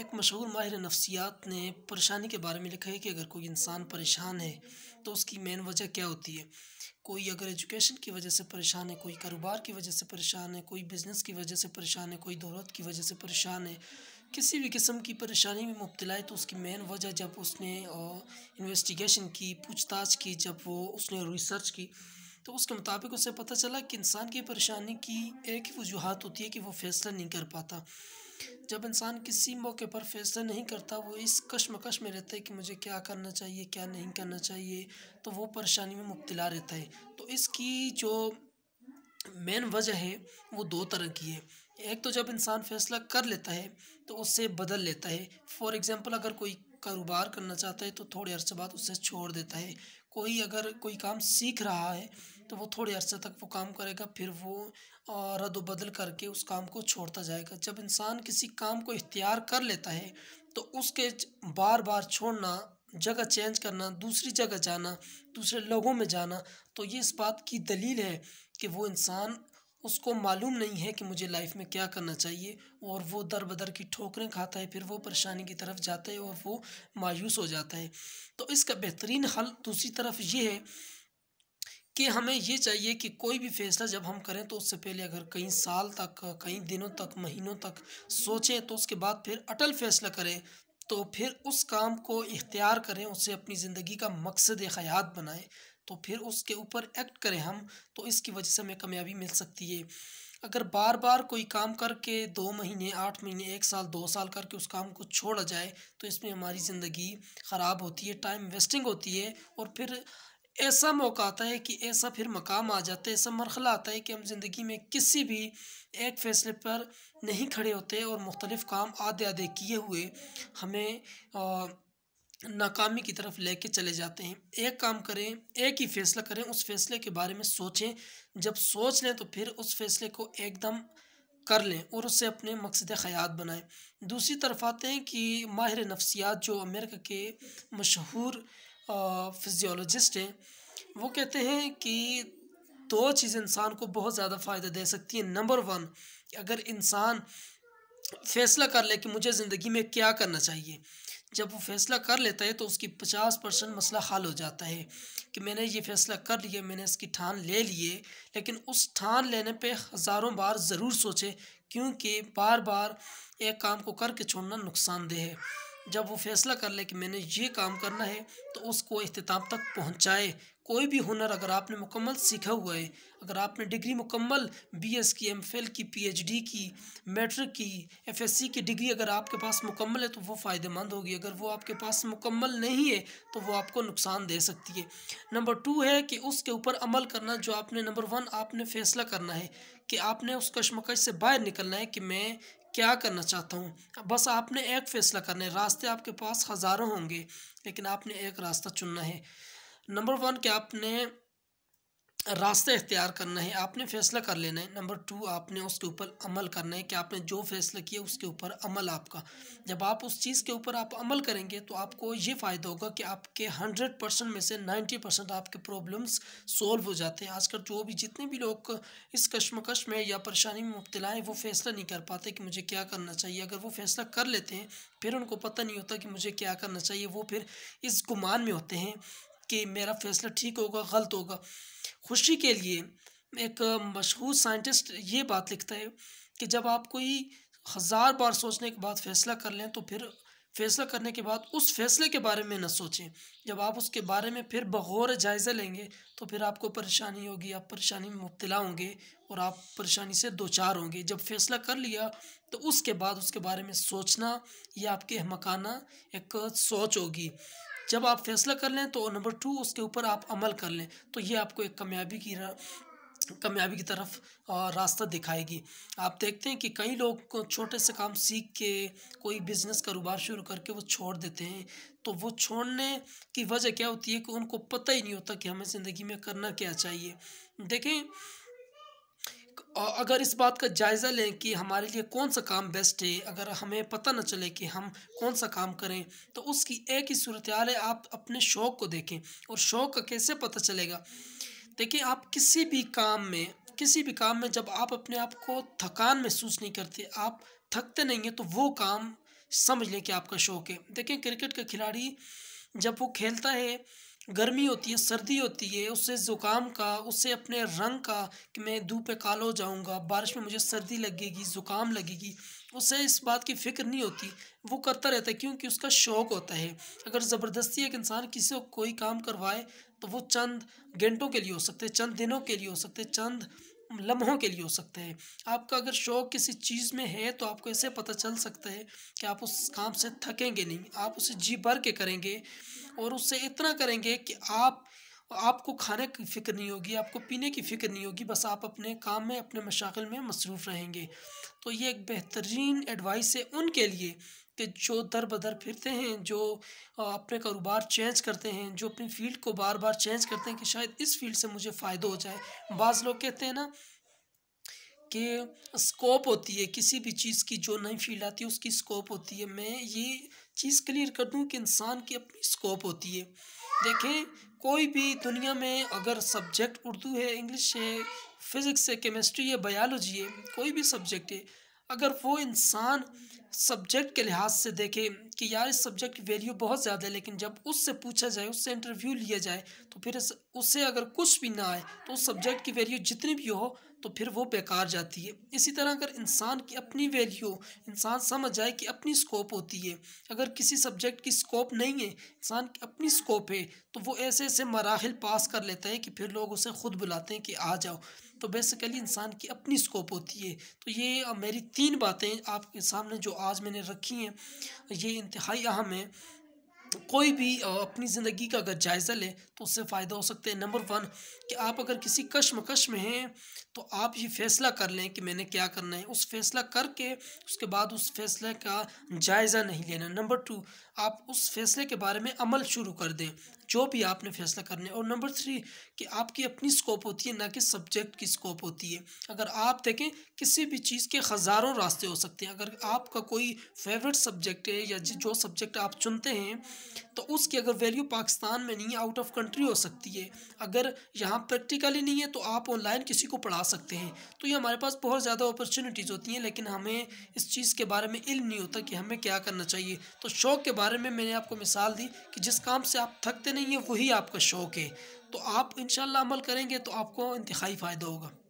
एक मशहूर माहिर नफ्सियात ने परेशानी के बारे में लिखा है कि अगर कोई इंसान परेशान है तो उसकी मेन वजह क्या होती है कोई अगर एजुकेशन की वजह से परेशान है कोई कारोबार की वजह से परेशान है कोई बिज़नेस की वजह से परेशान है कोई दौलत की वजह से परेशान है किसी भी किस्म की परेशानी में मुबतला है तो उसकी मेन वजह जब उसने इन्वेस्टिगेशन की पूछताछ की जब वो उसने रिसर्च की तो उसके मुताबिक उसे पता चला कि इंसान की परेशानी की एक ही वजूहत होती है कि वो फैसला नहीं कर पाता जब इंसान किसी मौके पर फैसला नहीं करता वो इस कशमकश में रहता है कि मुझे क्या करना चाहिए क्या नहीं करना चाहिए तो वो परेशानी में मुबतला रहता है तो इसकी जो मेन वजह है वो दो तरह की है एक तो जब इंसान फैसला कर लेता है तो उससे बदल लेता है फॉर एग्ज़ाम्पल अगर कोई कारोबार करना चाहता है तो थोड़े अरसे बाद उसे छोड़ देता है कोई अगर कोई काम सीख रहा है तो वो थोड़े अरसे तक वो काम करेगा फिर वो रद्द बदल करके उस काम को छोड़ता जाएगा जब इंसान किसी काम को इख्तियार कर लेता है तो उसके बार बार छोड़ना जगह चेंज करना दूसरी जगह जाना दूसरे लोगों में जाना तो ये इस बात की दलील है कि वो इंसान उसको मालूम नहीं है कि मुझे लाइफ में क्या करना चाहिए और वो दर बदर की ठोकरें खाता है फिर वो परेशानी की तरफ जाता है और वो मायूस हो जाता है तो इसका बेहतरीन हल दूसरी तरफ ये है कि हमें ये चाहिए कि कोई भी फैसला जब हम करें तो उससे पहले अगर कई साल तक कई दिनों तक महीनों तक सोचें तो उसके बाद फिर अटल फैसला करें तो फिर उस काम को इख्तियार करें उसे अपनी ज़िंदगी का मकसद हयात बनाएं तो फिर उसके ऊपर एक्ट करें हम तो इसकी वजह से हमें कामयाबी मिल सकती है अगर बार बार कोई काम करके दो महीने आठ महीने एक साल दो साल करके उस काम को छोड़ा जाए तो इसमें हमारी ज़िंदगी ख़राब होती है टाइम वेस्टिंग होती है और फिर ऐसा मौका आता है कि ऐसा फिर मकाम आ जाता है ऐसा मरखला आता है कि हम ज़िंदगी में किसी भी एक फैसले पर नहीं खड़े होते और मुख्तलिफ़ काम आधे आधे किए हुए हमें आ, नाकामी की तरफ लेके चले जाते हैं एक काम करें एक ही फैसला करें उस फैसले के बारे में सोचें जब सोच लें तो फिर उस फैसले को एकदम कर लें और उससे अपने मकसद ख़यात बनाएं दूसरी तरफ आते हैं कि माहिर नफसियात जो अमेरिका के मशहूर फिजियोलॉजिस्ट हैं वो कहते हैं कि दो चीज़ इंसान को बहुत ज़्यादा फ़ायदा दे सकती हैं नंबर वन अगर इंसान फैसला कर ले कि मुझे ज़िंदगी में क्या करना चाहिए जब वो फैसला कर लेता है तो उसकी पचास परसेंट मसला हल हो जाता है कि मैंने ये फैसला कर लिया मैंने इसकी ठान ले लिए लेकिन उस ठान लेने पे हज़ारों बार ज़रूर सोचे क्योंकि बार बार एक काम को करके छोड़ना नुकसानदेह है जब वो फैसला कर ले कि मैंने ये काम करना है तो उसको अख्ताम तक पहुँचाए कोई भी हुनर अगर आपने मुकम्मल सीखा हुआ है अगर आपने डिग्री मुकम्मल बीएस की एमफिल की पीएचडी की मैट्रिक की एफएससी की डिग्री अगर आपके पास मुकम्मल है तो वो फ़ायदेमंद होगी अगर वो आपके पास मुकम्मल नहीं है तो वो आपको नुकसान दे सकती है नंबर टू है कि उसके ऊपर अमल करना जो आपने नंबर वन आपने फ़ैसला करना है कि आपने उस कशमकश से बाहर निकलना है कि मैं क्या करना चाहता हूँ बस आपने एक फ़ैसला करना है रास्ते आपके पास हज़ारों होंगे लेकिन आपने एक रास्ता चुनना है नंबर वन कि आपने रास्ते इख्तियार करना है आपने फैसला कर लेना है नंबर टू आपने उसके ऊपर अमल करना है कि आपने जो फैसला किया उसके ऊपर अमल आपका जब आप उस चीज़ के ऊपर आप अमल करेंगे तो आपको ये फ़ायदा होगा कि आपके हंड्रेड परसेंट में से नाइन्टी परसेंट आपके प्रॉब्लम्स सोल्व हो जाते हैं आजकल जो भी जितने भी लोग इस कश्मकश में या परेशानी में मुबतला है वो फैसला नहीं कर पाते कि मुझे क्या करना चाहिए अगर वो फैसला कर लेते हैं फिर उनको पता नहीं होता कि मुझे क्या करना चाहिए वो फिर इस गुमान में होते हैं कि मेरा फैसला ठीक होगा गलत होगा खुशी के लिए एक मशहूर साइंटिस्ट ये बात लिखता है कि जब आप कोई हज़ार बार सोचने के बाद फ़ैसला कर लें तो फिर फैसला करने के बाद उस फैसले के बारे में न सोचें जब आप उसके बारे में फिर बगौर जायज़ा लेंगे तो फिर आपको परेशानी होगी आप परेशानी में मुबतला होंगे और आप परेशानी से दो चार होंगे जब फैसला कर लिया तो उसके बाद उसके बारे में सोचना यह आपके मकाना एक सोच होगी जब आप फैसला कर लें तो नंबर टू उसके ऊपर आप अमल कर लें तो ये आपको एक कामयाबी की कामयाबी की तरफ रास्ता दिखाएगी आप देखते हैं कि कई लोग छोटे से काम सीख के कोई बिज़नेस कारोबार शुरू करके वो छोड़ देते हैं तो वो छोड़ने की वजह क्या होती है कि उनको पता ही नहीं होता कि हमें ज़िंदगी में करना क्या चाहिए देखें और अगर इस बात का जायज़ा लें कि हमारे लिए कौन सा काम बेस्ट है अगर हमें पता न चले कि हम कौन सा काम करें तो उसकी एक ही सूरत हाल है आप अपने शौक़ को देखें और शौक़ का कैसे पता चलेगा देखिए आप किसी भी काम में किसी भी काम में जब आप अपने आप को थकान महसूस नहीं करते आप थकते नहीं हैं तो वो काम समझ लें कि आपका शौक़ है देखें क्रिकेट का खिलाड़ी जब वो खेलता है गर्मी होती है सर्दी होती है उससे ज़ुकाम का उससे अपने रंग का कि मैं धूप पे काल हो जाऊँगा बारिश में मुझे सर्दी लगेगी ज़ुकाम लगेगी उससे इस बात की फ़िक्र नहीं होती वो करता रहता है क्योंकि उसका शौक़ होता है अगर ज़बरदस्ती एक इंसान किसी को कोई काम करवाए तो वो चंद घंटों के लिए हो सकते चंद दिनों के लिए हो सकते चंद लम्हों के लिए हो सकता है आपका अगर शौक़ किसी चीज़ में है तो आपको ऐसे पता चल सकता है कि आप उस काम से थकेंगे नहीं आप उसे जी भर के करेंगे और उससे इतना करेंगे कि आप आपको खाने की फ़िक्र नहीं होगी आपको पीने की फ़िक्र नहीं होगी बस आप अपने काम में अपने मशाकिल में मसरूफ़ रहेंगे तो ये एक बेहतरीन एडवाइस है उनके लिए कि जो दर बदर फिरते हैं जो अपने कारोबार चेंज करते हैं जो अपनी फील्ड को बार बार चेंज करते हैं कि शायद इस फील्ड से मुझे फ़ायदा हो जाए बाज़ लोग कहते हैं ना कि स्कोप होती है किसी भी चीज़ की जो नई फील्ड आती है उसकी स्कोप होती है मैं ये चीज़ क्लियर कर दूँ कि इंसान की अपनी स्कोप होती है देखें कोई भी दुनिया में अगर सब्जेक्ट उर्दू है इंग्लिश है फिज़िक्स है केमिस्ट्री है बायोलॉजी है कोई भी सब्जेक्ट है अगर वो इंसान सब्जेक्ट के लिहाज से देखें कि यार इस सब्जेक्ट की वैल्यू बहुत ज़्यादा है लेकिन जब उससे पूछा जाए उससे इंटरव्यू लिया जाए तो फिर उससे अगर कुछ भी ना आए तो उस सब्जेक्ट की वैल्यू जितनी भी हो तो फिर वो बेकार जाती है इसी तरह अगर इंसान की अपनी वैल्यू इंसान समझ जाए कि अपनी स्कोप होती है अगर किसी सब्जेक्ट की स्कोप नहीं है इंसान की अपनी स्कोप है तो वो ऐसे ऐसे मराहल पास कर लेता है कि फिर लोग उसे ख़ुद बुलाते हैं कि आ जाओ तो बेसिकली इंसान की अपनी स्कोप होती है तो ये मेरी तीन बातें आपके सामने जो आज मैंने रखी हैं ये इंतहाई अहम है कोई भी अपनी ज़िंदगी का अगर जायज़ा ले तो उससे फ़ायदा हो सकता है नंबर वन कि आप अगर किसी कश्मकश में हैं तो आप ये फैसला कर लें कि मैंने क्या करना है उस फैसला करके उसके बाद उस फैसले का जायज़ा नहीं लेना नंबर टू आप उस फैसले के बारे में अमल शुरू कर दें जो भी आपने फैसला करना है और नंबर थ्री कि आपकी अपनी स्कोप होती है ना कि सब्जेक्ट की स्कोप होती है अगर आप देखें किसी भी चीज़ के हज़ारों रास्ते हो सकते हैं अगर आपका कोई फेवरेट सब्जेक्ट है या जो सब्जेक्ट आप चुनते हैं तो उसकी अगर वैल्यू पाकिस्तान में नहीं है आउट ऑफ कंट्री हो सकती है अगर यहाँ प्रैक्टिकली नहीं है तो आप ऑनलाइन किसी को पढ़ा सकते हैं तो ये हमारे पास बहुत ज़्यादा अपॉर्चुनिटीज़ होती हैं लेकिन हमें इस चीज़ के बारे में इल्म नहीं होता कि हमें क्या करना चाहिए तो शौक़ के बारे में मैंने आपको मिसाल दी कि जिस काम से आप थकते नहीं हैं वही आपका शौक़ है तो आप इन अमल करेंगे तो आपको इंतहाई फ़ायदा होगा